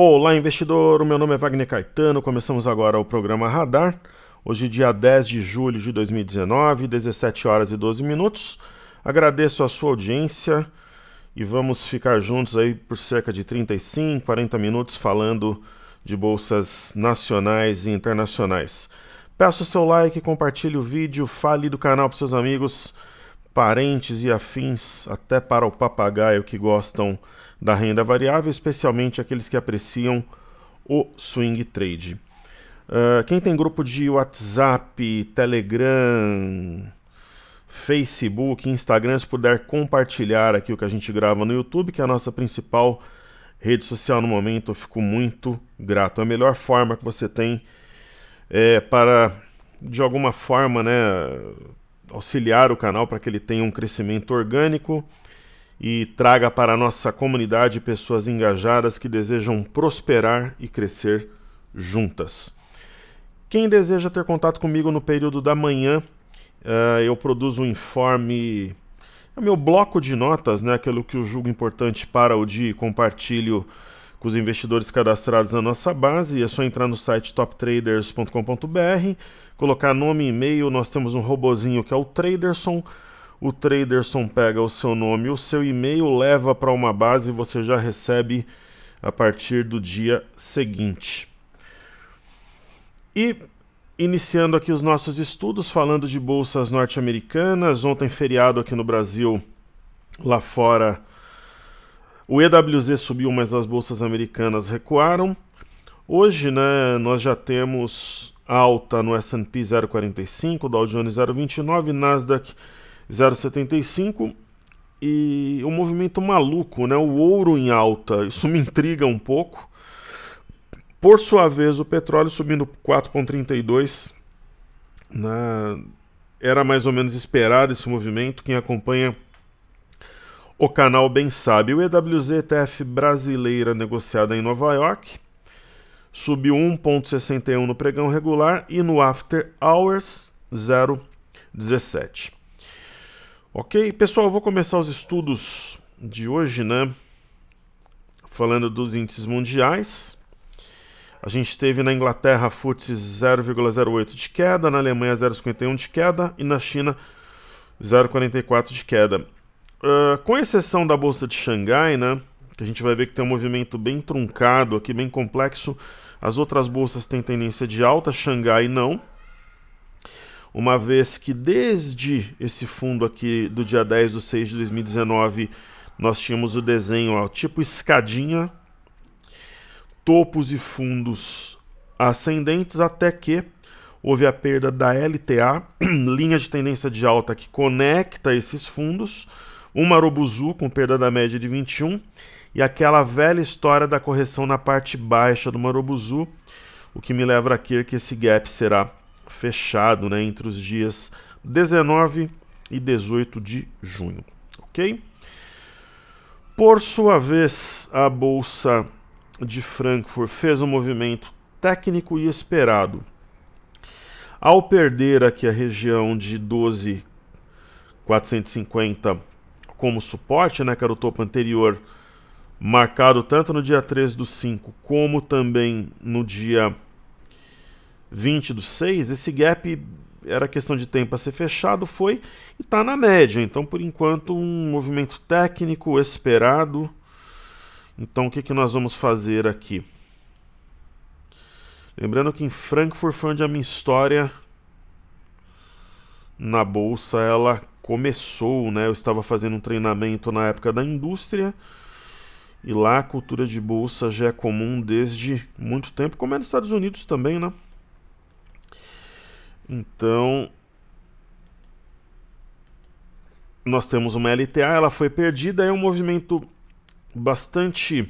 Olá, investidor. O meu nome é Wagner Caetano. Começamos agora o programa Radar. Hoje, dia 10 de julho de 2019, 17 horas e 12 minutos. Agradeço a sua audiência e vamos ficar juntos aí por cerca de 35, 40 minutos falando de bolsas nacionais e internacionais. Peço seu like, compartilhe o vídeo, fale do canal para seus amigos parentes e afins, até para o papagaio que gostam da renda variável, especialmente aqueles que apreciam o swing trade. Uh, quem tem grupo de WhatsApp, Telegram, Facebook, Instagram, se puder compartilhar aqui o que a gente grava no YouTube, que é a nossa principal rede social no momento, eu fico muito grato. É a melhor forma que você tem é, para, de alguma forma, né, auxiliar o canal para que ele tenha um crescimento orgânico e traga para a nossa comunidade pessoas engajadas que desejam prosperar e crescer juntas. Quem deseja ter contato comigo no período da manhã, uh, eu produzo um informe, é meu bloco de notas, né, aquilo que eu julgo importante para o dia e compartilho com os investidores cadastrados na nossa base. É só entrar no site toptraders.com.br, colocar nome e e-mail. Nós temos um robozinho que é o Traderson. O Traderson pega o seu nome, o seu e-mail, leva para uma base e você já recebe a partir do dia seguinte. E iniciando aqui os nossos estudos, falando de bolsas norte-americanas. Ontem, feriado aqui no Brasil, lá fora, o EWZ subiu, mas as bolsas americanas recuaram. Hoje, né, nós já temos alta no S&P 0,45, Dow Jones 0,29, Nasdaq 0,75 e um movimento maluco, né, o ouro em alta. Isso me intriga um pouco. Por sua vez, o petróleo subindo 4,32 né, era mais ou menos esperado esse movimento. Quem acompanha o canal bem sabe, o EWZ ETF brasileira negociada em Nova York subiu 1,61 no pregão regular e no after hours 0,17. Ok, pessoal, eu vou começar os estudos de hoje, né? Falando dos índices mundiais. A gente teve na Inglaterra FTSE 0,08 de queda, na Alemanha 0,51 de queda e na China 0,44 de queda. Ah, com exceção da Bolsa de Xangai, né? Que a gente vai ver que tem um movimento bem truncado aqui, bem complexo. As outras bolsas têm tendência de alta, Xangai não. Uma vez que desde esse fundo aqui do dia 10 de 6 de 2019, nós tínhamos o desenho ó, tipo escadinha, topos e fundos ascendentes, até que houve a perda da LTA, linha de tendência de alta que conecta esses fundos um Marobuzu com perda da média de 21 e aquela velha história da correção na parte baixa do Marobuzu, o que me leva a crer que esse gap será fechado né, entre os dias 19 e 18 de junho, ok? Por sua vez, a Bolsa de Frankfurt fez um movimento técnico e esperado. Ao perder aqui a região de 12,450 como suporte, né, que era o topo anterior, marcado tanto no dia 13 do 5 como também no dia 20 do 6, esse gap era questão de tempo a ser fechado, foi e está na média. Então, por enquanto, um movimento técnico esperado. Então, o que, que nós vamos fazer aqui? Lembrando que em Frankfurt foi onde a minha história na bolsa ela começou, né? Eu estava fazendo um treinamento na época da indústria e lá a cultura de bolsa já é comum desde muito tempo, como é nos Estados Unidos também, né? Então, nós temos uma LTA, ela foi perdida, é um movimento bastante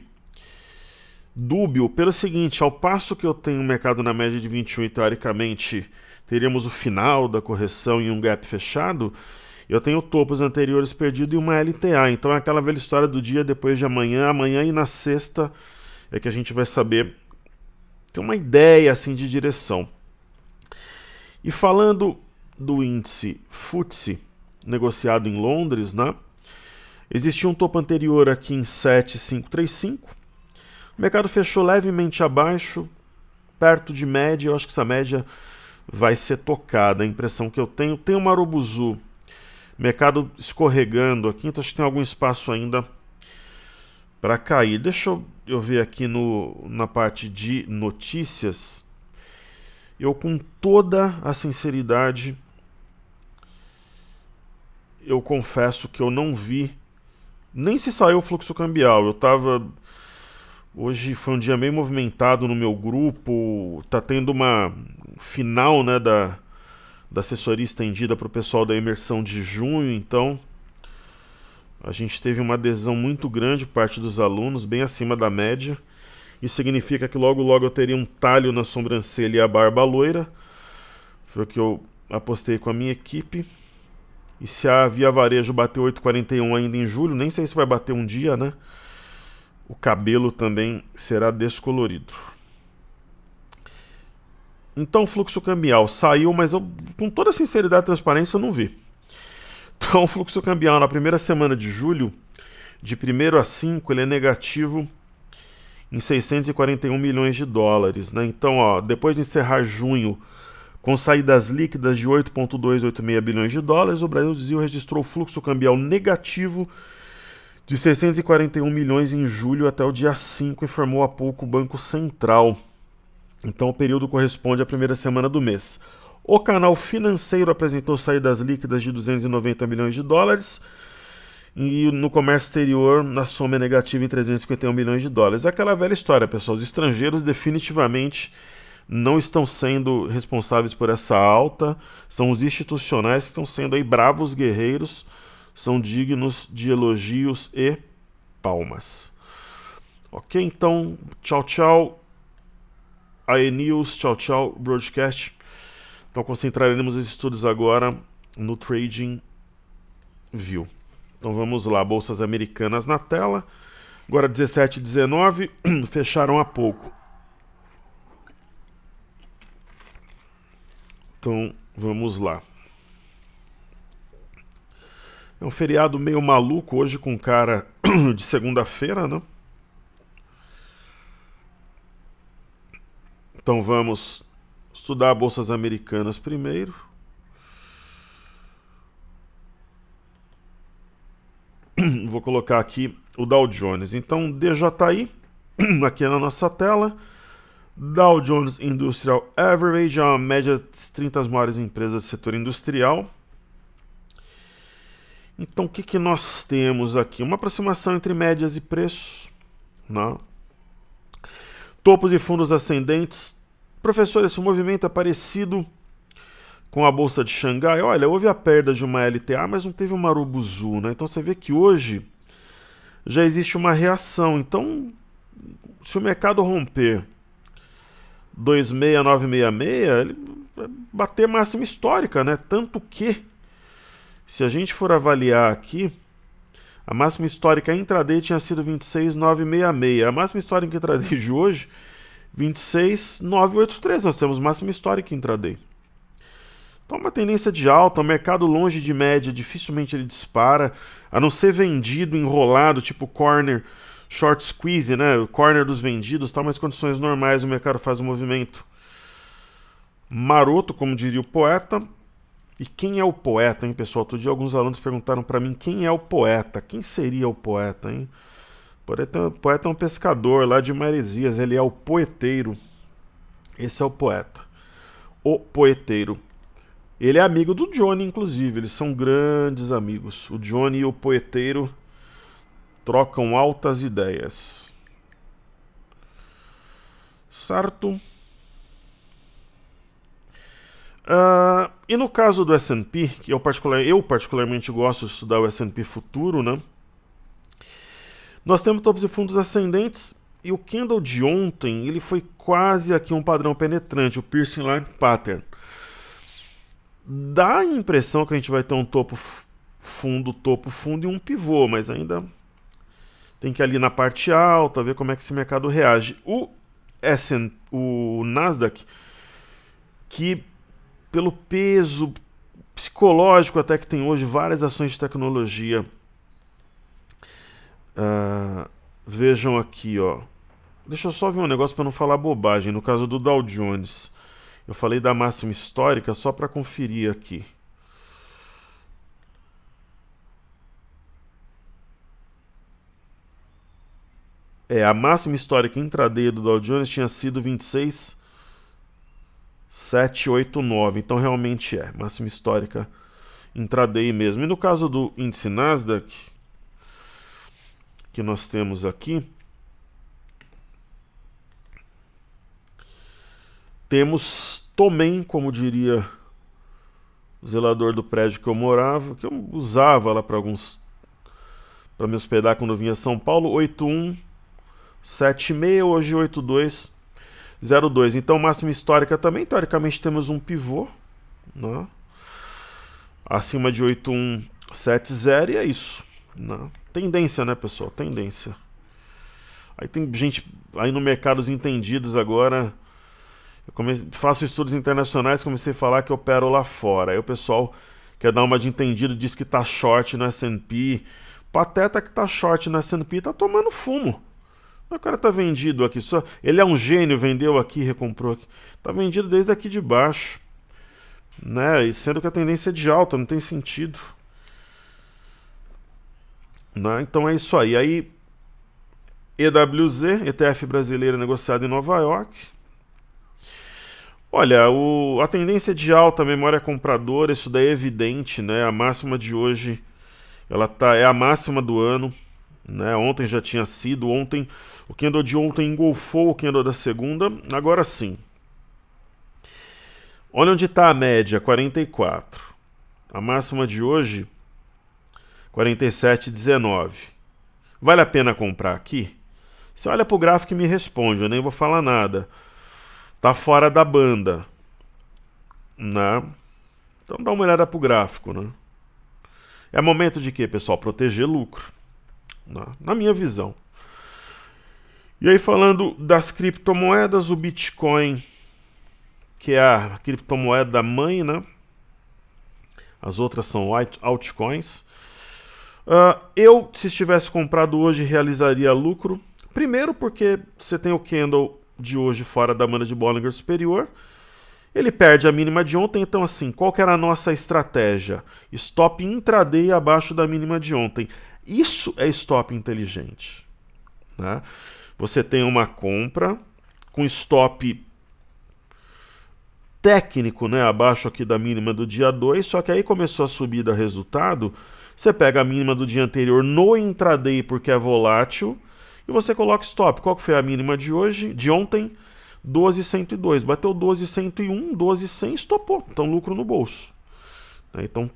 dúbio pelo seguinte, ao passo que eu tenho um mercado na média de 21 e teoricamente teríamos o final da correção e um gap fechado, eu tenho topos anteriores perdidos e uma LTA. Então é aquela velha história do dia depois de amanhã. Amanhã e na sexta é que a gente vai saber ter uma ideia assim de direção. E falando do índice FTSE negociado em Londres, né? Existia um topo anterior aqui em 7535. O mercado fechou levemente abaixo, perto de média. Eu acho que essa média vai ser tocada. A impressão que eu tenho tem o Marubuzu Mercado escorregando aqui, então acho que tem algum espaço ainda para cair. Deixa eu, eu ver aqui no, na parte de notícias. Eu, com toda a sinceridade, eu confesso que eu não vi nem se saiu o fluxo cambial. Eu estava Hoje foi um dia meio movimentado no meu grupo. Tá tendo uma final né, da, da assessoria estendida para o pessoal da imersão de junho, então a gente teve uma adesão muito grande parte dos alunos, bem acima da média. Isso significa que logo logo eu teria um talho na sobrancelha e a barba loira. Foi o que eu apostei com a minha equipe. E se a Via Varejo bater 8,41 ainda em julho, nem sei se vai bater um dia, né? O cabelo também será descolorido. Então, fluxo cambial saiu, mas eu, com toda sinceridade e transparência, eu não vi. Então, fluxo cambial na primeira semana de julho, de 1 a 5, ele é negativo em 641 milhões de dólares. Né? Então, ó, depois de encerrar junho com saídas líquidas de 8,286 bilhões de dólares, o Brasil registrou fluxo cambial negativo de 641 milhões em julho até o dia 5, informou há pouco o Banco Central. Então o período corresponde à primeira semana do mês. O canal financeiro apresentou saídas líquidas de 290 milhões de dólares e no comércio exterior na soma é negativa em 351 milhões de dólares. É aquela velha história, pessoal, os estrangeiros definitivamente não estão sendo responsáveis por essa alta, são os institucionais que estão sendo aí bravos guerreiros, são dignos de elogios e palmas. Ok, então, tchau, tchau News, tchau, tchau, broadcast. Então concentraremos os estudos agora no Trading View. Então vamos lá, bolsas americanas na tela. Agora 17 e 19 fecharam há pouco. Então vamos lá. É um feriado meio maluco hoje com cara de segunda-feira, né? Então vamos estudar bolsas americanas primeiro. Vou colocar aqui o Dow Jones. Então, DJI, aqui na nossa tela. Dow Jones Industrial Average, a média das 30 maiores empresas do setor industrial. Então, o que, que nós temos aqui? Uma aproximação entre médias e preços. Né? Topos e fundos ascendentes, Professor, esse movimento é parecido com a Bolsa de Xangai. Olha, houve a perda de uma LTA, mas não teve uma Marubuzu, né? Então você vê que hoje já existe uma reação. Então, se o mercado romper 26966, ele bater máxima histórica, né? Tanto que, se a gente for avaliar aqui, a máxima histórica intraday tinha sido 26966. A máxima histórica intraday de hoje 26983. Nós temos máxima histórico intraday. Então, é uma tendência de alta, o mercado longe de média, dificilmente ele dispara, a não ser vendido, enrolado, tipo corner, short squeeze, né? corner dos vendidos, tal, tá, mas condições normais, o mercado faz um movimento maroto, como diria o poeta. E quem é o poeta, hein, pessoal? Outro dia alguns alunos perguntaram para mim quem é o poeta, quem seria o poeta, hein? Poeta, poeta é um pescador lá de Maresias, ele é o poeteiro. Esse é o poeta. O poeteiro. Ele é amigo do Johnny, inclusive. Eles são grandes amigos. O Johnny e o poeteiro trocam altas ideias. Certo? Uh, e no caso do S&P, que eu, particular, eu particularmente gosto de estudar o S&P futuro, né? Nós temos topos e fundos ascendentes e o candle de ontem ele foi quase aqui um padrão penetrante, o piercing line pattern. Dá a impressão que a gente vai ter um topo fundo, topo fundo e um pivô, mas ainda tem que ir ali na parte alta, ver como é que esse mercado reage. O SN o Nasdaq, que pelo peso psicológico até que tem hoje várias ações de tecnologia ah, vejam aqui, ó. Deixa eu só ver um negócio para não falar bobagem. No caso do Dow Jones, eu falei da máxima histórica só para conferir aqui. É, a máxima histórica intraday do Dow Jones tinha sido 26,789. Então realmente é, máxima histórica intraday mesmo. E no caso do índice Nasdaq, que nós temos aqui, temos Tomem, como diria o zelador do prédio que eu morava, que eu usava lá para alguns para me hospedar quando eu vinha a São Paulo, 8176, hoje 8202. Então, máxima histórica também, teoricamente temos um pivô, né? acima de 8170 e é isso. Não. Tendência, né, pessoal? Tendência. Aí tem gente aí no mercado os entendidos agora. Eu comece, faço estudos internacionais, comecei a falar que opero lá fora. Aí o pessoal quer dar uma de entendido, diz que tá short no S&P. Pateta que tá short no S&P tá tomando fumo. O cara tá vendido aqui só. Ele é um gênio, vendeu aqui, recomprou aqui. Tá vendido desde aqui de baixo. Né? E sendo que a tendência é de alta, não tem sentido. Né? Então é isso aí. Aí EWZ, ETF brasileira negociado em Nova York. Olha, o, a tendência de alta, a memória compradora, isso daí é evidente, né? A máxima de hoje, ela tá é a máxima do ano, né? Ontem já tinha sido, ontem o candle de ontem engolfou o candle da segunda, agora sim. Olha onde está a média, 44. A máxima de hoje 47,19. Vale a pena comprar aqui? Você olha para o gráfico e me responde, eu nem vou falar nada. Tá fora da banda. Né? Então dá uma olhada para o gráfico. Né? É momento de quê, pessoal? Proteger lucro. Né? Na minha visão. E aí falando das criptomoedas, o Bitcoin, que é a criptomoeda mãe, né? As outras são altcoins. Uh, eu, se estivesse comprado hoje, realizaria lucro. Primeiro, porque você tem o candle de hoje fora da banda de Bollinger superior. Ele perde a mínima de ontem, então assim, qual que era a nossa estratégia? Stop intraday abaixo da mínima de ontem. Isso é stop inteligente. Né? Você tem uma compra com stop técnico né, abaixo aqui da mínima do dia 2, só que aí começou a subir resultado você pega a mínima do dia anterior no intraday porque é volátil e você coloca stop. Qual foi a mínima de hoje, de ontem? 12,102. Bateu 12,101, 12,100, estopou. Então lucro no bolso. Né? Então,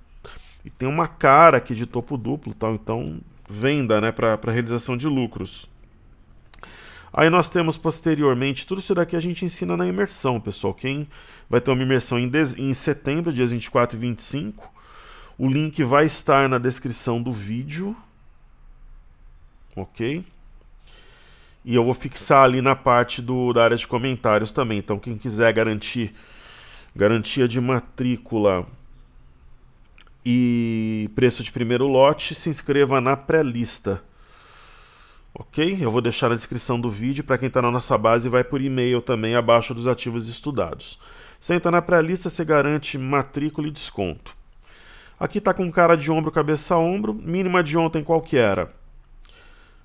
e tem uma cara aqui de topo duplo, tal, então venda né, para realização de lucros. Aí nós temos posteriormente, tudo isso daqui a gente ensina na imersão, pessoal. Quem vai ter uma imersão em, em setembro, dias 24 e 25, o link vai estar na descrição do vídeo, ok? E eu vou fixar ali na parte do, da área de comentários também. Então, quem quiser garantir garantia de matrícula e preço de primeiro lote, se inscreva na pré-lista. Ok? Eu vou deixar na descrição do vídeo. Para quem está na nossa base, vai por e-mail também abaixo dos ativos estudados. entra na pré-lista, você garante matrícula e desconto. Aqui está com cara de ombro, cabeça a ombro. Mínima de ontem qual que era?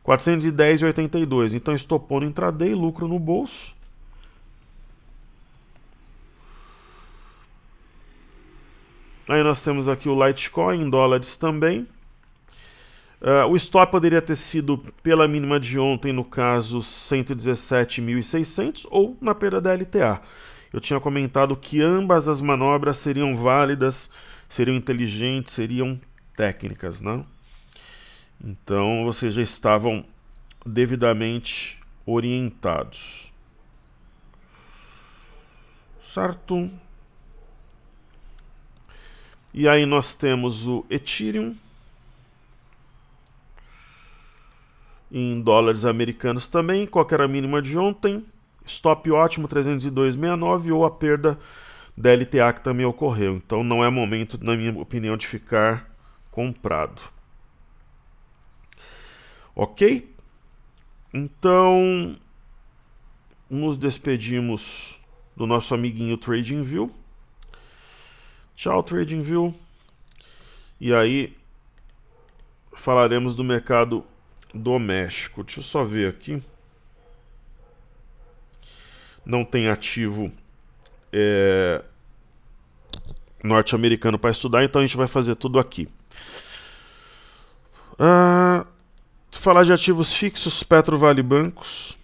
410,82. Então estou pondo intraday, lucro no bolso. Aí nós temos aqui o Litecoin em dólares também. Uh, o stop poderia ter sido pela mínima de ontem, no caso 117.600, ou na perda da LTA. Eu tinha comentado que ambas as manobras seriam válidas seriam inteligentes, seriam técnicas, não? Né? Então vocês já estavam devidamente orientados. Certo? E aí nós temos o Ethereum em dólares americanos também, qual era a mínima de ontem? Stop ótimo 302,69 ou a perda da LTA que também ocorreu. Então não é momento, na minha opinião, de ficar comprado. Ok? Então nos despedimos do nosso amiguinho TradingView. Tchau, TradingView. E aí falaremos do mercado doméstico. Deixa eu só ver aqui. Não tem ativo é, norte-americano para estudar, então a gente vai fazer tudo aqui. Ah, falar de ativos fixos, Petrovale Bancos.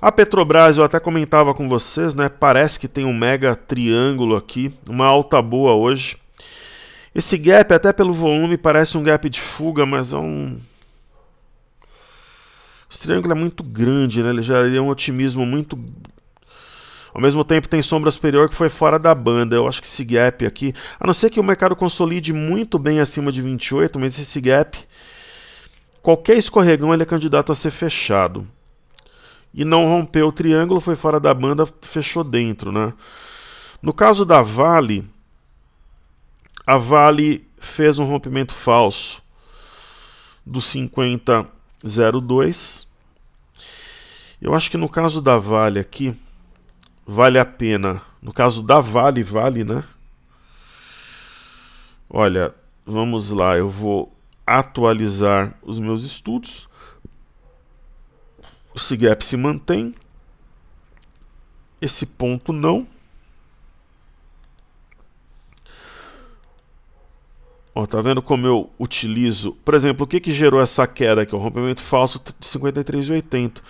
A Petrobras, eu até comentava com vocês, né? Parece que tem um mega triângulo aqui, uma alta boa hoje. Esse gap, até pelo volume, parece um gap de fuga, mas é um, esse triângulo é muito grande, né? Ele geraria é um otimismo muito. Ao mesmo tempo tem sombra superior que foi fora da banda. Eu acho que esse gap aqui. A não ser que o mercado consolide muito bem acima de 28, mas esse gap. Qualquer escorregão ele é candidato a ser fechado. E não rompeu o triângulo, foi fora da banda, fechou dentro, né? No caso da Vale, a Vale fez um rompimento falso dos 50 02. Eu acho que no caso da Vale aqui, vale a pena. No caso da Vale, vale, né? Olha, vamos lá, eu vou atualizar os meus estudos. O SIGAP se mantém. Esse ponto não. Ó, tá vendo como eu utilizo? Por exemplo, o que, que gerou essa queda aqui? O rompimento falso de 53,80.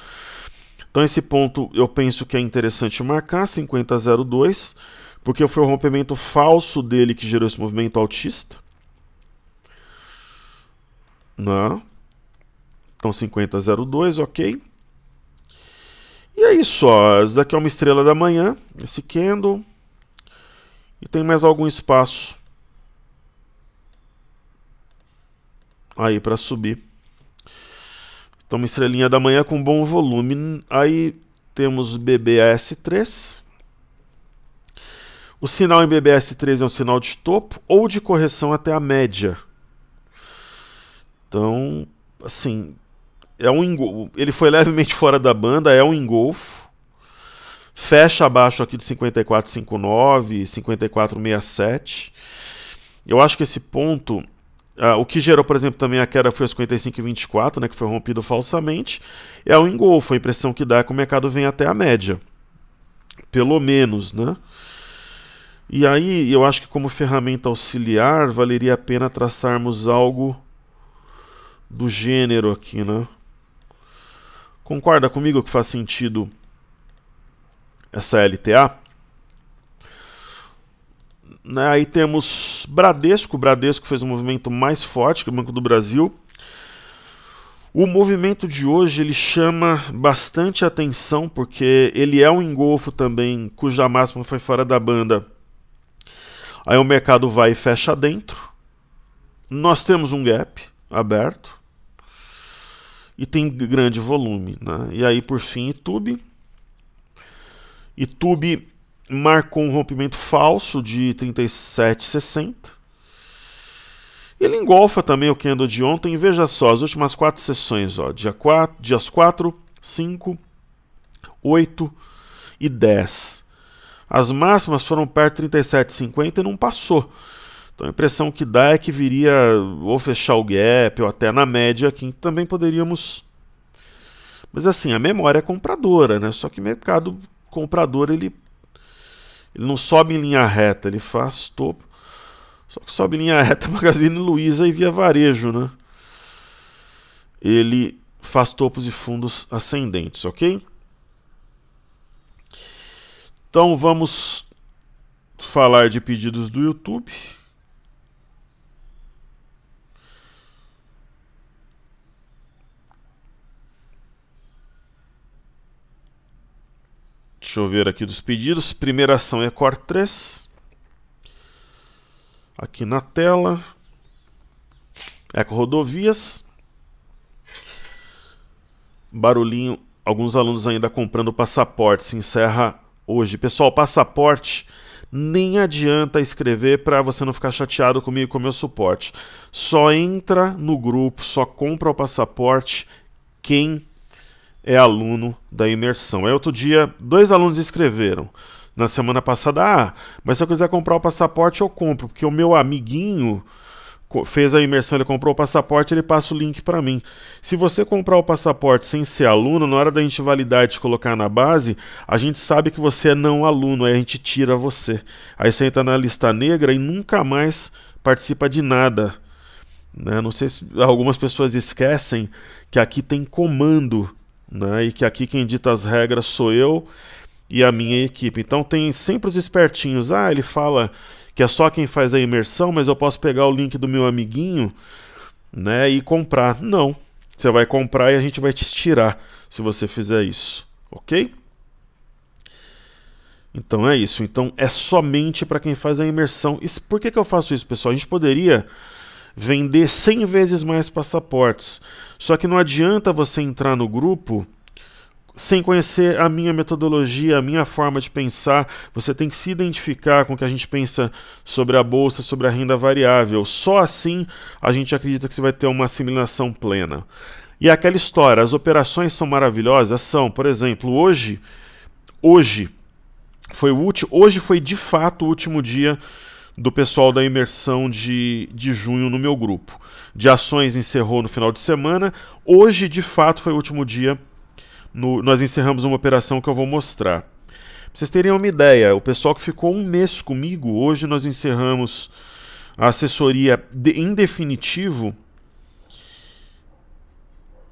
Então esse ponto eu penso que é interessante marcar, 50,02, porque foi o rompimento falso dele que gerou esse movimento altista. Não. Né? Então 50,02, ok. E é isso, ó. Isso daqui é uma estrela da manhã, esse candle. E tem mais algum espaço aí para subir. Então, uma estrelinha da manhã com bom volume. Aí temos BBS3. O sinal em BBS3 é um sinal de topo ou de correção até a média. Então, assim, é um engol... ele foi levemente fora da banda, é um engolfo. Fecha abaixo aqui de 54,59, 54,67. Eu acho que esse ponto Uh, o que gerou, por exemplo, também a queda foi os 55,24, né, que foi rompido falsamente. É o engolfo, a impressão que dá é que o mercado vem até a média. Pelo menos, né? E aí, eu acho que como ferramenta auxiliar, valeria a pena traçarmos algo do gênero aqui, né? Concorda comigo que faz sentido essa LTA? Né? Aí temos Bradesco. O Bradesco fez um movimento mais forte que o Banco do Brasil. O movimento de hoje ele chama bastante atenção porque ele é um engolfo também cuja máxima foi fora da banda. Aí o mercado vai e fecha dentro. Nós temos um gap aberto e tem grande volume, né? E aí por fim, YouTube. YouTube marcou um rompimento falso de 37,60. Ele engolfa também o candle de ontem. Veja só, as últimas quatro sessões, ó, dia 4, dias 4, 5, 8 e 10. As máximas foram perto de 37,50 e não passou. Então a impressão que dá é que viria ou fechar o gap ou até na média aqui também poderíamos. Mas assim, a memória é compradora, né? Só que mercado comprador ele ele não sobe em linha reta, ele faz topo. Só que sobe em linha reta Magazine Luiza e via varejo, né? Ele faz topos e fundos ascendentes, ok? Então vamos falar de pedidos do YouTube. Deixa eu ver aqui dos pedidos. Primeira ação é Core 3. Aqui na tela. Eco Rodovias. Barulhinho. Alguns alunos ainda comprando passaporte. Se encerra hoje. Pessoal, passaporte nem adianta escrever para você não ficar chateado comigo e com o meu suporte. Só entra no grupo, só compra o passaporte quem é aluno da imersão. Aí outro dia, dois alunos escreveram na semana passada: Ah, mas se eu quiser comprar o passaporte, eu compro, porque o meu amiguinho fez a imersão, ele comprou o passaporte, ele passa o link para mim. Se você comprar o passaporte sem ser aluno, na hora da gente validar e te colocar na base, a gente sabe que você é não aluno, aí a gente tira você. Aí você entra na lista negra e nunca mais participa de nada. Né? Não sei se algumas pessoas esquecem que aqui tem comando né? E que aqui quem dita as regras sou eu e a minha equipe. Então tem sempre os espertinhos. Ah, ele fala que é só quem faz a imersão, mas eu posso pegar o link do meu amiguinho, né, e comprar. Não. Você vai comprar e a gente vai te tirar se você fizer isso, OK? Então é isso. Então é somente para quem faz a imersão. E por que, que eu faço isso, pessoal? A gente poderia vender 100 vezes mais passaportes. Só que não adianta você entrar no grupo sem conhecer a minha metodologia, a minha forma de pensar, você tem que se identificar com o que a gente pensa sobre a bolsa, sobre a renda variável. Só assim a gente acredita que você vai ter uma assimilação plena. E aquela história, as operações são maravilhosas, são, por exemplo, hoje, hoje foi útil, hoje foi de fato o último dia do pessoal da imersão de, de junho no meu grupo. De ações encerrou no final de semana. Hoje, de fato, foi o último dia. No, nós encerramos uma operação que eu vou mostrar. Pra vocês terem uma ideia, o pessoal que ficou um mês comigo, hoje nós encerramos a assessoria de, em definitivo.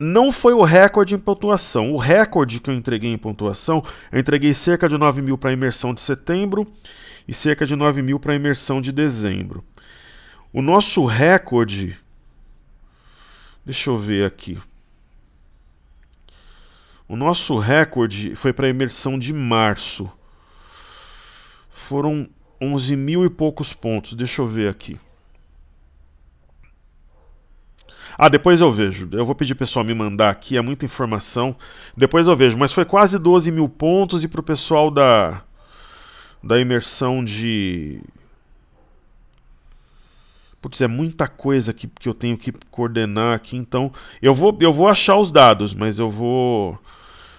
Não foi o recorde em pontuação. O recorde que eu entreguei em pontuação, eu entreguei cerca de 9 mil para a imersão de setembro e cerca de 9 mil para a imersão de dezembro. O nosso recorde. Deixa eu ver aqui. O nosso recorde foi para a imersão de março. Foram 11 mil e poucos pontos. Deixa eu ver aqui. Ah, depois eu vejo. Eu vou pedir pessoal me mandar aqui, é muita informação. Depois eu vejo. Mas foi quase 12 mil pontos e para o pessoal da da imersão de. Putz, é muita coisa que, que eu tenho que coordenar aqui, então. Eu vou, eu vou achar os dados, mas eu vou.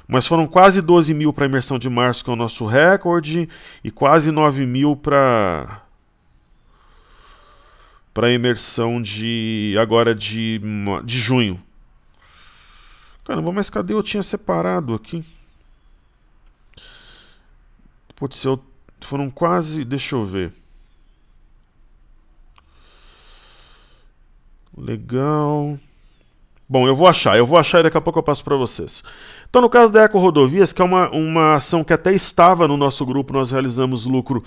Mas foram quase 12 mil para a imersão de março, que é o nosso recorde, e quase 9 mil para para a imersão de agora de, de junho. Caramba, mas cadê eu tinha separado aqui? Putz, eu foram quase. Deixa eu ver. Legal. Bom, eu vou achar, eu vou achar e daqui a pouco eu passo para vocês. Então, no caso da Eco Rodovias, que é uma, uma ação que até estava no nosso grupo, nós realizamos lucro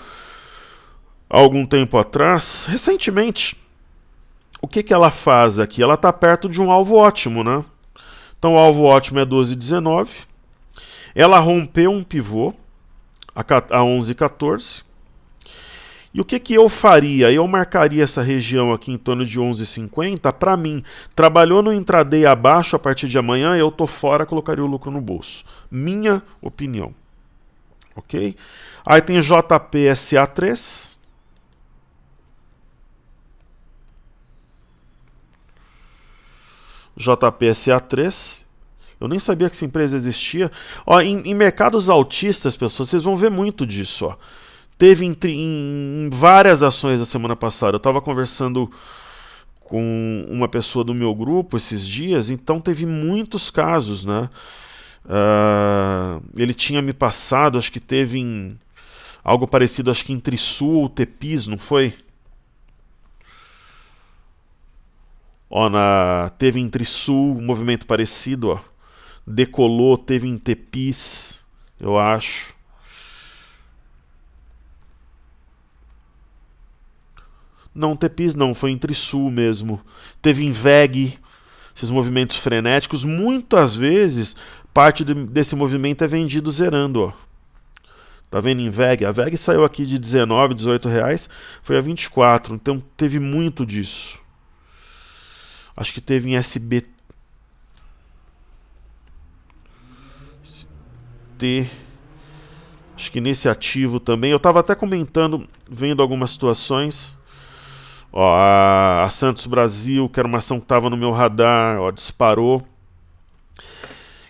há algum tempo atrás, recentemente. O que, que ela faz aqui? Ela está perto de um alvo ótimo, né? Então, o alvo ótimo é 12,19. Ela rompeu um pivô, a 11 e E o que, que eu faria? Eu marcaria essa região aqui em torno de 11,50 para mim. Trabalhou no intraday abaixo a partir de amanhã, eu tô fora, colocaria o lucro no bolso. Minha opinião. OK? Aí tem JPSA3. JPSA3 eu nem sabia que essa empresa existia. Ó, em, em mercados altistas, pessoal, vocês vão ver muito disso. Ó. Teve em, em, em várias ações a semana passada. Eu estava conversando com uma pessoa do meu grupo esses dias, então teve muitos casos, né? Uh, ele tinha me passado, acho que teve em algo parecido, acho que em Trisul, Tepis, não foi? Ó, na, teve em Trisul um movimento parecido, ó decolou, teve em Tepis, eu acho. Não, Tepis não, foi em Trisul mesmo. Teve em Veg, esses movimentos frenéticos. Muitas vezes, parte de, desse movimento é vendido zerando, ó. Tá vendo em VEG? A VEG saiu aqui de 19, 18 reais, foi a 24, então teve muito disso. Acho que teve em SBT ter Acho que nesse ativo também. Eu estava até comentando, vendo algumas situações. Ó, a, Santos Brasil, que era uma ação que estava no meu radar, ó, disparou.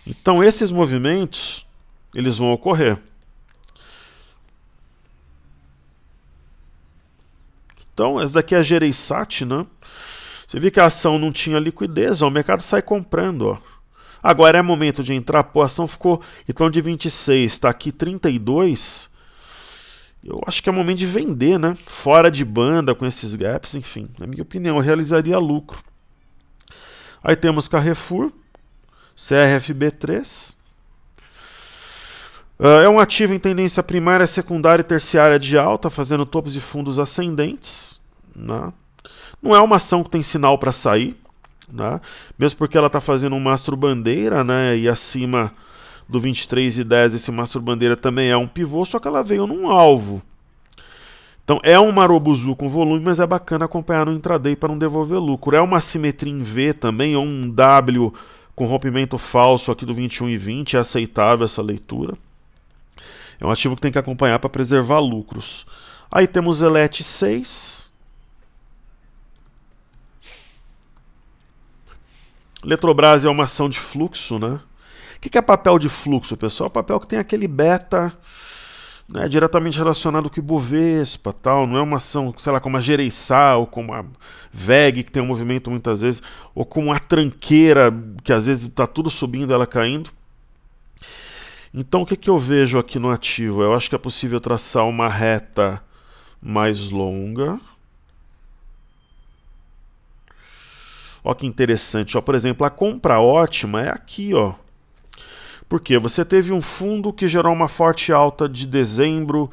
Então esses movimentos, eles vão ocorrer. Então, essa daqui é a Gereissat, né? Você vê que a ação não tinha liquidez, ó, o mercado sai comprando, ó. Agora é momento de entrar, pô, a ação ficou então de 26, está aqui 32. Eu acho que é momento de vender, né? Fora de banda, com esses gaps, enfim. Na minha opinião, realizaria lucro. Aí temos Carrefour, CRFB3. Uh, ah, é um ativo em tendência primária, secundária e terciária de alta, fazendo topos e fundos ascendentes. Né? Não é uma ação que tem sinal para sair. Né? Mesmo porque ela está fazendo um mastro bandeira, né? E acima do 23 e 10 esse mastro bandeira também é um pivô, só que ela veio num alvo. Então é um marobuzu com volume, mas é bacana acompanhar no intraday para não devolver lucro. É uma simetria em V também, ou um W com rompimento falso aqui do 21 e 20, é aceitável essa leitura. É um ativo que tem que acompanhar para preservar lucros. Aí temos Elete 6, Eletrobras é uma ação de fluxo, né? O que é papel de fluxo, pessoal? É papel que tem aquele beta né, diretamente relacionado com o Ibovespa, tal. Não é uma ação, sei lá, como a Gereissá ou como a VEG, que tem um movimento muitas vezes, ou como a Tranqueira, que às vezes está tudo subindo ela caindo. Então, o que, que eu vejo aqui no ativo? Eu acho que é possível traçar uma reta mais longa. Ó que interessante, ó, por exemplo, a compra ótima é aqui, ó. Porque você teve um fundo que gerou uma forte alta de dezembro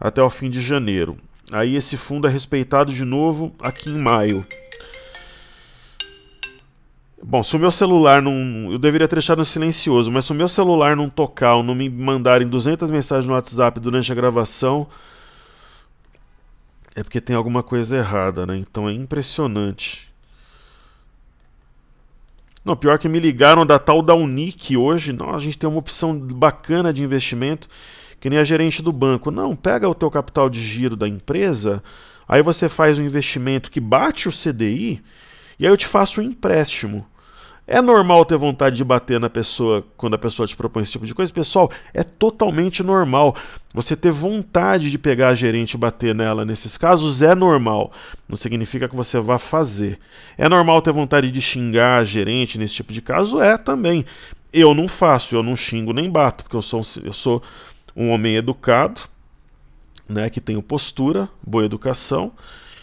até o fim de janeiro. Aí esse fundo é respeitado de novo aqui em maio. Bom, se o meu celular não. Eu deveria ter deixado no silencioso, mas se o meu celular não tocar ou não me mandarem 200 mensagens no WhatsApp durante a gravação. É porque tem alguma coisa errada, né? Então é impressionante. Não, pior que me ligaram da tal da Unic hoje. Não, a gente tem uma opção bacana de investimento, que nem a gerente do banco. Não, pega o teu capital de giro da empresa, aí você faz um investimento que bate o CDI e aí eu te faço um empréstimo. É normal ter vontade de bater na pessoa quando a pessoa te propõe esse tipo de coisa? Pessoal, é totalmente normal. Você ter vontade de pegar a gerente e bater nela nesses casos é normal. Não significa que você vá fazer. É normal ter vontade de xingar a gerente nesse tipo de caso? É também. Eu não faço, eu não xingo nem bato, porque eu sou, eu sou um homem educado, né, que tenho postura, boa educação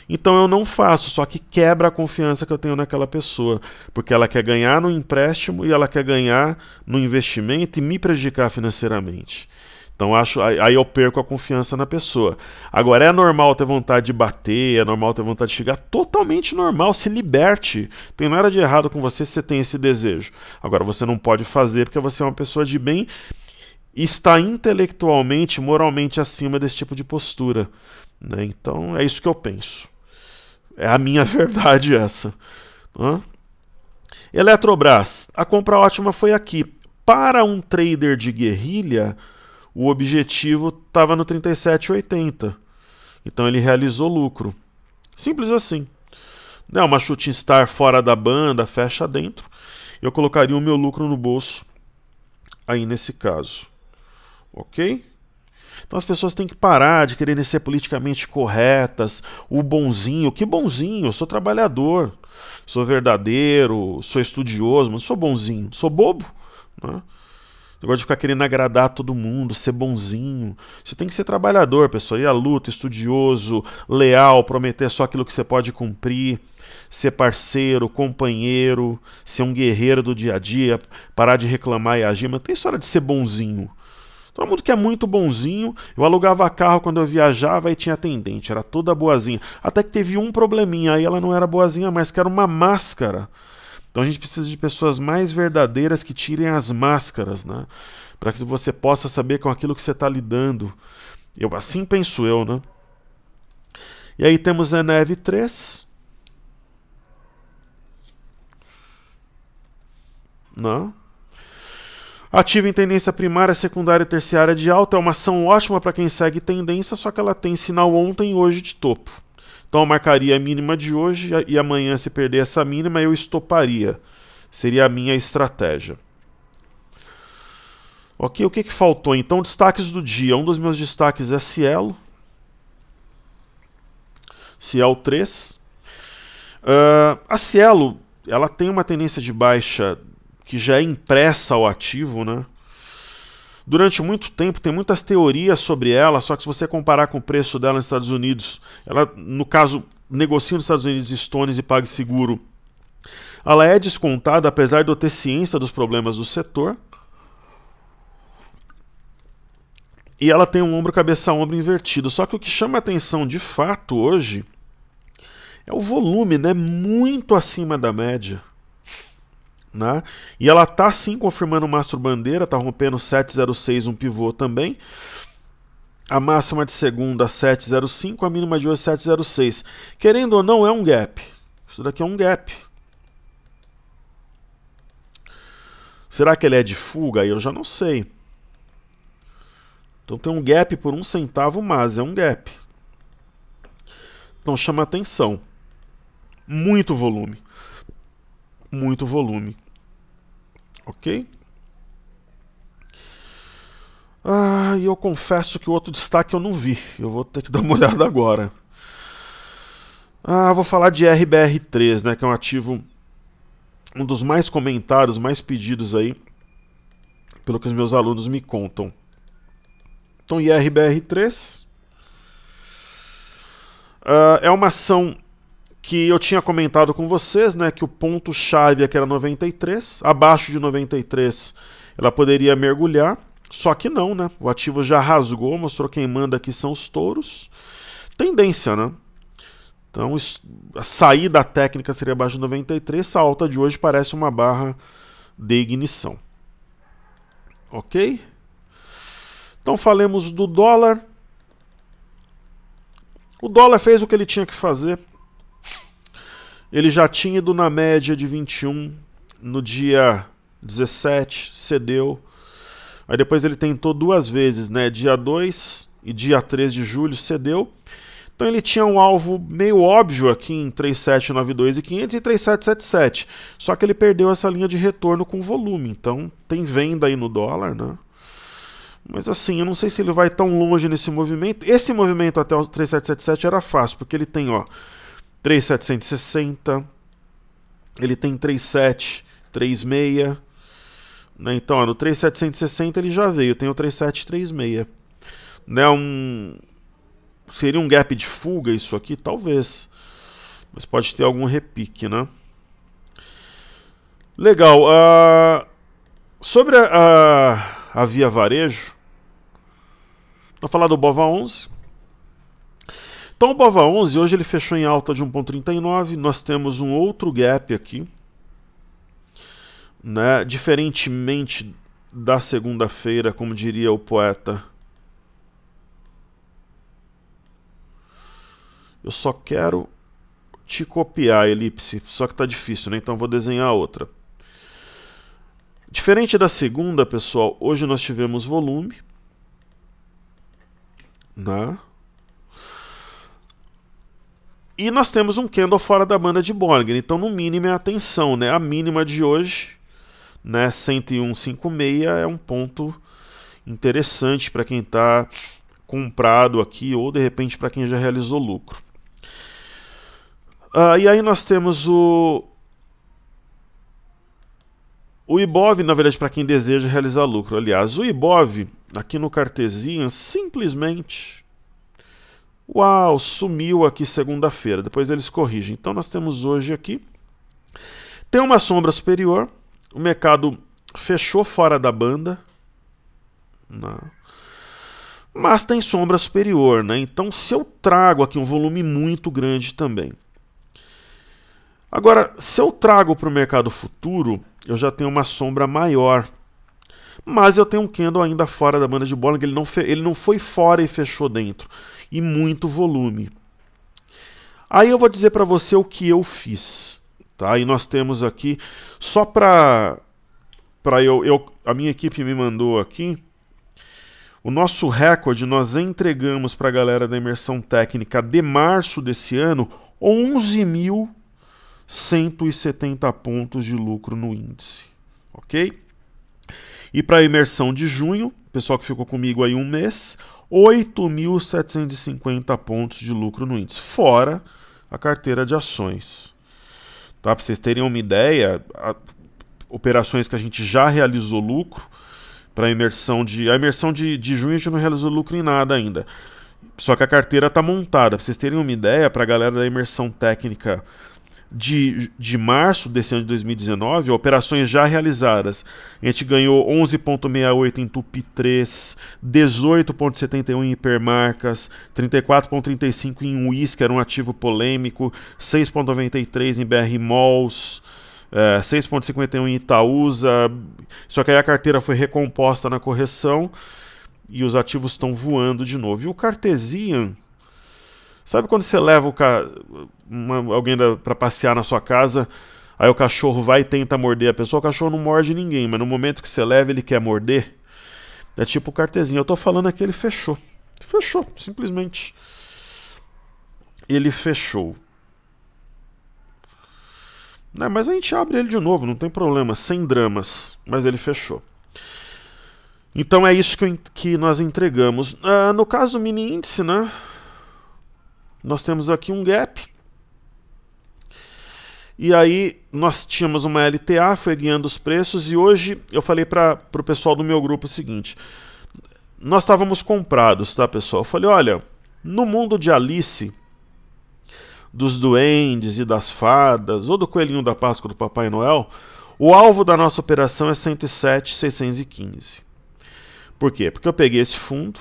então eu não faço, só que quebra a confiança que eu tenho naquela pessoa, porque ela quer ganhar no empréstimo e ela quer ganhar no investimento e me prejudicar financeiramente. Então acho aí eu perco a confiança na pessoa. Agora é normal ter vontade de bater, é normal ter vontade de chegar, totalmente normal, se liberte. Tem nada de errado com você se você tem esse desejo. Agora você não pode fazer porque você é uma pessoa de bem e está intelectualmente, moralmente acima desse tipo de postura, né? Então é isso que eu penso. É a minha verdade essa. Né? Eletrobras, a compra ótima foi aqui. Para um trader de guerrilha, o objetivo estava no 37,80. Então ele realizou lucro. Simples assim. Né, uma shooting star fora da banda, fecha dentro. Eu colocaria o meu lucro no bolso aí nesse caso. Ok? Então as pessoas têm que parar de querer ser politicamente corretas, o bonzinho. Que bonzinho, eu sou trabalhador, sou verdadeiro, sou estudioso, mas sou bonzinho, sou bobo. Né? Negócio de ficar querendo agradar todo mundo, ser bonzinho. Você tem que ser trabalhador, pessoal. Ir à luta, estudioso, leal, prometer só aquilo que você pode cumprir, ser parceiro, companheiro, ser um guerreiro do dia a dia, parar de reclamar e agir. Mas tem história de ser bonzinho. Todo mundo que é muito bonzinho. Eu alugava carro quando eu viajava e tinha atendente, era toda boazinha. Até que teve um probleminha, aí ela não era boazinha mais, que era uma máscara. Então a gente precisa de pessoas mais verdadeiras que tirem as máscaras, né? Para que você possa saber com aquilo que você está lidando. Eu assim penso eu, né? E aí temos a Neve 3. Não. Né? Ativa em tendência primária, secundária e terciária de alta é uma ação ótima para quem segue tendência, só que ela tem sinal ontem e hoje de topo. Então eu marcaria a mínima de hoje e amanhã se perder essa mínima eu estoparia. Seria a minha estratégia. Ok, o que, que faltou? Então destaques do dia. Um dos meus destaques é Cielo. Cielo 3. Uh, ah, a Cielo, ela tem uma tendência de baixa que já é impressa ao ativo, né? Durante muito tempo tem muitas teorias sobre ela, só que se você comparar com o preço dela nos Estados Unidos, ela, no caso, negocia nos Estados Unidos Stones e PagSeguro, ela é descontada apesar de eu ter ciência dos problemas do setor. E ela tem um ombro cabeça ombro invertido. Só que o que chama atenção de fato hoje é o volume, né? Muito acima da média. Né? E ela tá sim confirmando o Mastro Bandeira, tá rompendo 706, um pivô também. A máxima de segunda 705, a mínima de hoje 706. Querendo ou não, é um gap. Isso daqui é um gap. Será que ele é de fuga? Eu já não sei. Então tem um gap por um centavo, mas é um gap. Então chama atenção. Muito volume muito volume. Ok? Ah, e eu confesso que o outro destaque eu não vi. Eu vou ter que dar uma olhada agora. Ah, vou falar de RBR3, né, que é um ativo um dos mais comentados, mais pedidos aí, pelo que os meus alunos me contam. Então, IRBR3 uh, ah, é uma ação que eu tinha comentado com vocês, né, que o ponto chave aqui era 93, abaixo de 93 ela poderia mergulhar, só que não, né? O ativo já rasgou, mostrou quem manda aqui são os touros. Tendência, né? Então, isso, a saída técnica seria abaixo de 93, a alta de hoje parece uma barra de ignição. OK? Então falemos do dólar. O dólar fez o que ele tinha que fazer, ele já tinha ido na média de 21, no dia 17 cedeu. Aí depois ele tentou duas vezes, né? Dia 2 e dia 3 de julho cedeu. Então ele tinha um alvo meio óbvio aqui em 3792 e 500 e 3777. Só que ele perdeu essa linha de retorno com volume. Então tem venda aí no dólar, né? Mas assim, eu não sei se ele vai tão longe nesse movimento. Esse movimento até o 3777 era fácil, porque ele tem, ó, 3760. Ele tem 3736. Né? Então, ó, no 3760 ele já veio. Tem o 3736. Né? Um... Seria um gap de fuga isso aqui? Talvez. Mas pode ter algum repique, né? Legal. Uh... Sobre a, a, a, Via Varejo, vou falar do Bova 11. Então o Bova 11 hoje ele fechou em alta de 1,39. Nós temos um outro gap aqui. Né? Diferentemente da segunda-feira, como diria o poeta. Eu só quero te copiar, elipse. Só que tá difícil, né? Então vou desenhar outra. Diferente da segunda, pessoal, hoje nós tivemos volume. Né? E nós temos um candle fora da banda de Bollinger, então no mínimo é atenção, né? A mínima de hoje, né, 101,56 é um ponto interessante para quem está comprado aqui ou de repente para quem já realizou lucro. Uh, e aí nós temos o o IBOV, na verdade, para quem deseja realizar lucro. Aliás, o IBOV aqui no Cartesian simplesmente Uau, sumiu aqui segunda-feira. Depois eles corrigem. Então nós temos hoje aqui. Tem uma sombra superior. O mercado fechou fora da banda. Né? Mas tem sombra superior, né? Então se eu trago aqui um volume muito grande também. Agora, se eu trago para o mercado futuro, eu já tenho uma sombra maior. Mas eu tenho um candle ainda fora da banda de Bolling, ele não, ele não foi fora e fechou dentro. E muito volume. Aí eu vou dizer para você o que eu fiz. Tá? E nós temos aqui, só para para eu, eu, a minha equipe me mandou aqui. O nosso recorde nós entregamos para a galera da imersão técnica de março desse ano 11.170 pontos de lucro no índice, ok? E para a imersão de junho, pessoal que ficou comigo aí um mês, 8.750 pontos de lucro no índice, fora a carteira de ações. Tá? Para vocês terem uma ideia, a, operações que a gente já realizou lucro, para a imersão de. A imersão de, de junho a gente não realizou lucro em nada ainda. Só que a carteira está montada. Para vocês terem uma ideia, para a galera da imersão técnica de, de março desse ano de 2019, operações já realizadas. A gente ganhou 11,68 em Tupi 3, 18,71 em hipermarcas, 34,35 em WIS, que era um ativo polêmico, 6,93 em BR Malls. É, 6,51 em Itaúsa, só que aí a carteira foi recomposta na correção e os ativos estão voando de novo. E o Cartesian, Sabe quando você leva ca... uma... alguém da... para passear na sua casa, aí o cachorro vai e tenta morder a pessoa, o cachorro não morde ninguém, mas no momento que você leva ele quer morder, é tipo o cartezinho. Eu tô falando aqui, ele fechou. Fechou, simplesmente. Ele fechou. Né, mas a gente abre ele de novo, não tem problema, sem dramas. Mas ele fechou. Então é isso que, que nós entregamos. Ah, no caso do mini índice, né? nós temos aqui um gap. E aí nós tínhamos uma LTA, foi guiando os preços, e hoje eu falei para o pessoal do meu grupo o seguinte, nós estávamos comprados, tá pessoal? Eu falei, olha, no mundo de Alice, dos duendes e das fadas, ou do coelhinho da Páscoa do Papai Noel, o alvo da nossa operação é 107,615. Por quê? Porque eu peguei esse fundo,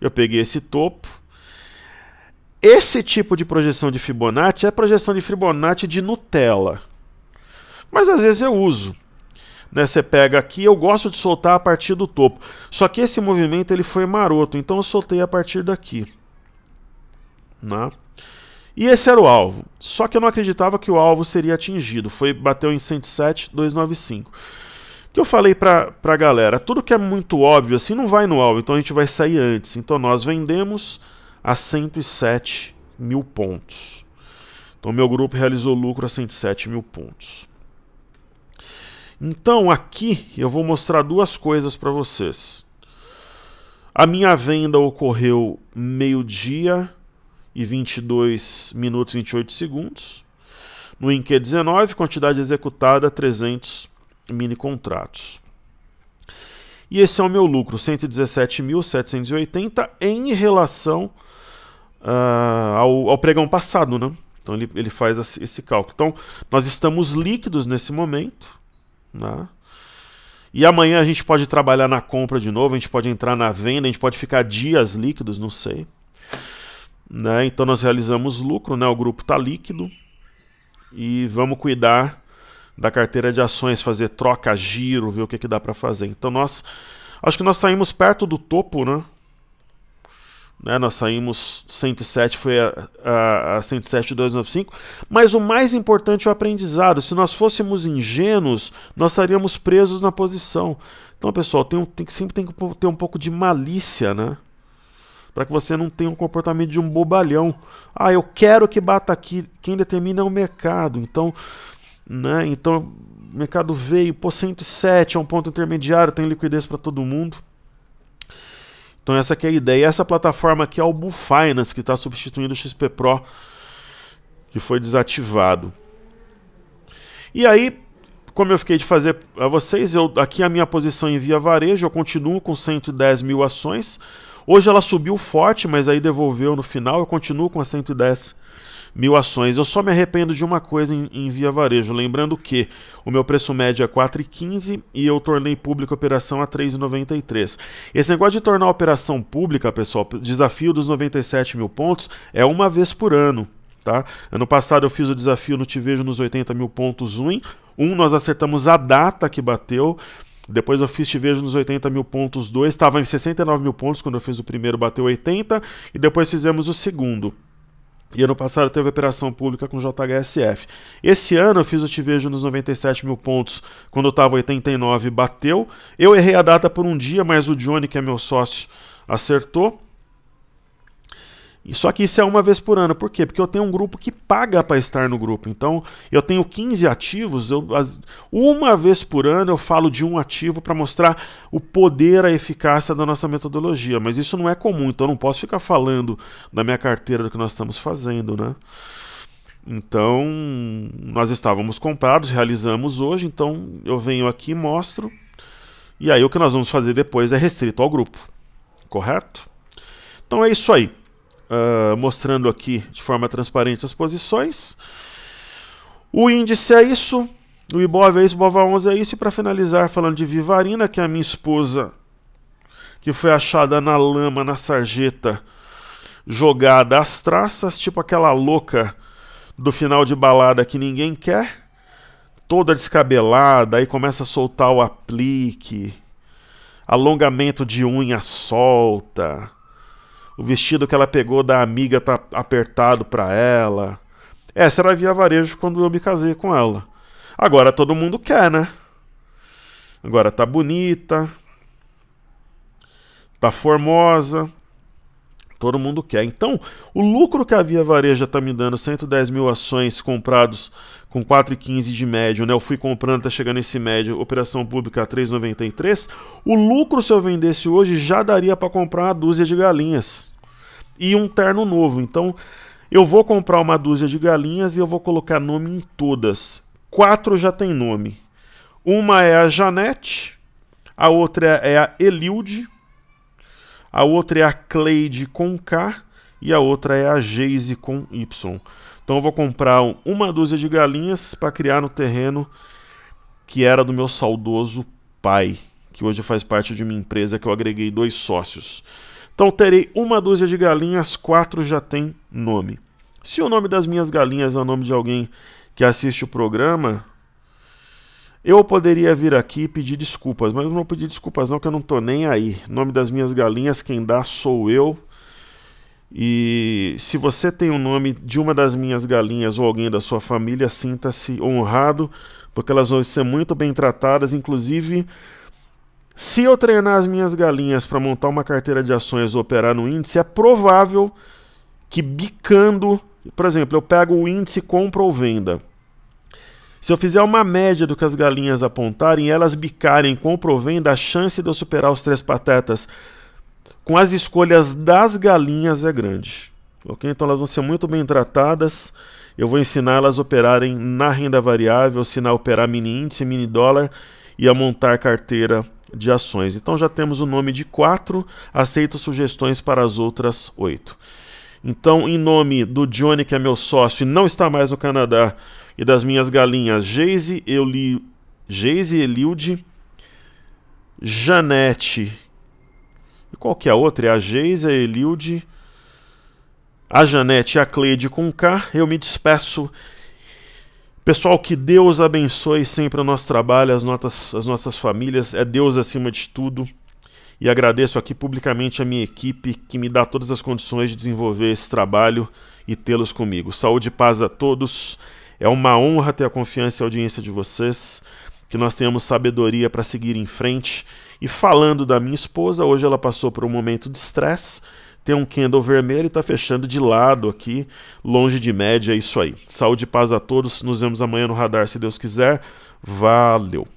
eu peguei esse topo, esse tipo de projeção de Fibonacci é projeção de Fibonacci de Nutella. Mas às vezes eu uso. Né, você pega aqui, eu gosto de soltar a partir do topo. Só que esse movimento ele foi maroto, então eu soltei a partir daqui. Né? E esse era o alvo. Só que eu não acreditava que o alvo seria atingido. Foi bateu em 107, 295. Que eu falei pra, pra galera, tudo que é muito óbvio assim não vai no alvo, então a gente vai sair antes. Então nós vendemos a 107 mil pontos. Então, meu grupo realizou lucro a 107 mil pontos. Então, aqui eu vou mostrar duas coisas para vocês. A minha venda ocorreu meio-dia e 22 minutos e 28 segundos. No INQ 19, quantidade executada 300 mini contratos. E esse é o meu lucro, 117.780 em relação uh, ao, ao, pregão passado, né? Então ele, ele faz esse cálculo. Então nós estamos líquidos nesse momento, né? E amanhã a gente pode trabalhar na compra de novo, a gente pode entrar na venda, a gente pode ficar dias líquidos, não sei. Né? Então nós realizamos lucro, né? O grupo está líquido e vamos cuidar da carteira de ações, fazer troca, giro, ver o que, que dá para fazer. Então nós acho que nós saímos perto do topo, né? Né? Nós saímos 107 foi a, a, a mas o mais importante é o aprendizado. Se nós fôssemos ingênuos, nós estaríamos presos na posição. Então, pessoal, tem, tem sempre tem que ter um pouco de malícia, né? Para que você não tenha um comportamento de um bobalhão. Ah, eu quero que bata aqui. Quem determina é o mercado. Então, né? Então, o mercado veio, pô, 107 é um ponto intermediário, tem liquidez para todo mundo. Então essa é a ideia. Essa plataforma aqui é o Bufinance, que está substituindo o XP Pro, que foi desativado. E aí, como eu fiquei de fazer a vocês, eu, aqui a minha posição em via varejo, eu continuo com 110 mil ações. Hoje ela subiu forte, mas aí devolveu no final, eu continuo com as 110 mil ações. Eu só me arrependo de uma coisa em, em via varejo, lembrando que o meu preço médio é 4,15 e eu tornei pública a operação a 3,93. Esse negócio de tornar a operação pública, pessoal, desafio dos 97 mil pontos é uma vez por ano. Tá? Ano passado eu fiz o desafio no Te Vejo nos 80 mil pontos 1. Um, nós acertamos a data que bateu. Depois eu fiz Te Vejo nos 80 mil pontos 2. Estava em 69 mil pontos quando eu fiz o primeiro, bateu 80. E depois fizemos o segundo. E ano passado teve operação pública com JHSF. Esse ano eu fiz o tivejo nos 97 mil pontos, quando eu estava 89, bateu. Eu errei a data por um dia, mas o Johnny, que é meu sócio, acertou. Só que isso é uma vez por ano. Por quê? Porque eu tenho um grupo que paga para estar no grupo. Então, eu tenho 15 ativos. Eu, as, uma vez por ano eu falo de um ativo para mostrar o poder, a eficácia da nossa metodologia. Mas isso não é comum, então eu não posso ficar falando da minha carteira do que nós estamos fazendo, né? Então, nós estávamos comprados, realizamos hoje. Então, eu venho aqui e mostro. E aí, o que nós vamos fazer depois é restrito ao grupo. Correto? Então, é isso aí. Ah, mostrando aqui de forma transparente as posições. O índice é isso, o Ibov é isso, o ibov 11 é isso. E para finalizar, falando de Vivarina, que é a minha esposa, que foi achada na lama, na sarjeta, jogada às traças, tipo aquela louca do final de balada que ninguém quer, toda descabelada, aí começa a soltar o aplique, alongamento de unha solta o vestido que ela pegou da amiga tá apertado para ela. Essa era a Via Varejo quando eu me casei com ela. Agora todo mundo quer, né? Agora tá bonita, tá formosa. Todo mundo quer. Então, o lucro que a Via Vareja está me dando, 110 mil ações comprados com 4,15 de médio, né? Eu fui comprando, está chegando esse médio, operação pública 3,93. O lucro, se eu vendesse hoje, já daria para comprar uma dúzia de galinhas e um terno novo. Então, eu vou comprar uma dúzia de galinhas e eu vou colocar nome em todas. Quatro já tem nome. Uma é a Janete, a outra é a Elilde, a outra é a Cleide com K e a outra é a Geise com Y. Então eu vou comprar uma dúzia de galinhas para criar no terreno que era do meu saudoso pai, que hoje faz parte de minha empresa que eu agreguei dois sócios. Então terei uma dúzia de galinhas, quatro já tem nome. Se o nome das minhas galinhas é o nome de alguém que assiste o programa, eu poderia vir aqui e pedir desculpas, mas não vou pedir desculpas não, que eu não tô nem aí. Nome das minhas galinhas, quem dá sou eu. E se você tem o nome de uma das minhas galinhas ou alguém da sua família, sinta-se honrado, porque elas vão ser muito bem tratadas, inclusive se eu treinar as minhas galinhas para montar uma carteira de ações ou operar no índice, é provável que bicando, por exemplo, eu pego o índice compra ou venda. Se eu fizer uma média do que as galinhas apontarem e elas bicarem com provenda, a chance de eu superar os três patetas com as escolhas das galinhas é grande. Ok? Então elas vão ser muito bem tratadas. Eu vou ensinar elas a operarem na renda variável, ensinar a operar mini índice, mini dólar e a montar carteira de ações. Então já temos o nome de quatro, aceito sugestões para as outras oito. Então, em nome do Johnny, que é meu sócio e não está mais no Canadá, e das minhas galinhas Geise, Euli... Geise Eliude, Janete. E qual que é a outra? É a Geise, a Eliude, a Janete e a Cleide com K. Eu me despeço. Pessoal, que Deus abençoe sempre o nosso trabalho, as, nossas as nossas famílias. É Deus acima de tudo. E agradeço aqui publicamente a minha equipe que me dá todas as condições de desenvolver esse trabalho e tê-los comigo. Saúde e paz a todos. É uma honra ter a confiança e a audiência de vocês, que nós tenhamos sabedoria para seguir em frente. E falando da minha esposa, hoje ela passou por um momento de estresse, tem um candle vermelho e está fechando de lado aqui, longe de média, é isso aí. Saúde e paz a todos, nos vemos amanhã no Radar, se Deus quiser. Valeu!